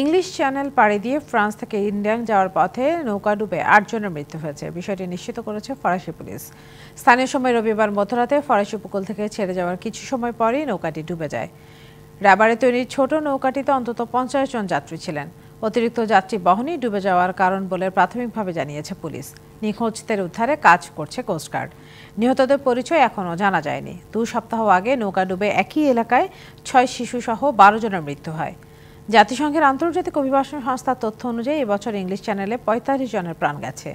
English channel পাড়ি দিয়ে France থেকে ইন্ডিয়ান যাওয়ার পথে নৌকা ডুবে আটজনের মৃত্যু হয়েছে বিষয়টি নিশ্চিত করেছে ফরাসি পুলিশ স্থানীয় সময় রবিবার মধ্যরাতে ফরাসি উপকূল থেকে ছেড়ে যাওয়ার কিছু সময় পরই নৌকাটি ডুবে যায় রাবারে তৈরি ছোট নৌকাটিতে অন্তত পঞ্চাশ জন যাত্রী ছিলেন অতিরিক্ত যাত্রী বহনই ডুবে যাওয়ার কারণ বলে প্রাথমিকভাবে জানিয়েছে পুলিশ নিখোঁজদের উদ্ধারে কাজ করছে কোস্টগার্ড নিহতদের পরিচয় এখনও জানা যায়নি দু সপ্তাহ আগে নৌকা ডুবে একই এলাকায় ছয় শিশুসহ বারো জনের মৃত্যু হয় জাতিসংঘের আন্তর্জাতিক অভিবাসন সংস্থার তথ্য অনুযায়ী এবছর ইংলিশ চ্যানেলে পঁয়তাল্লিশ জনের প্রাণ গেছে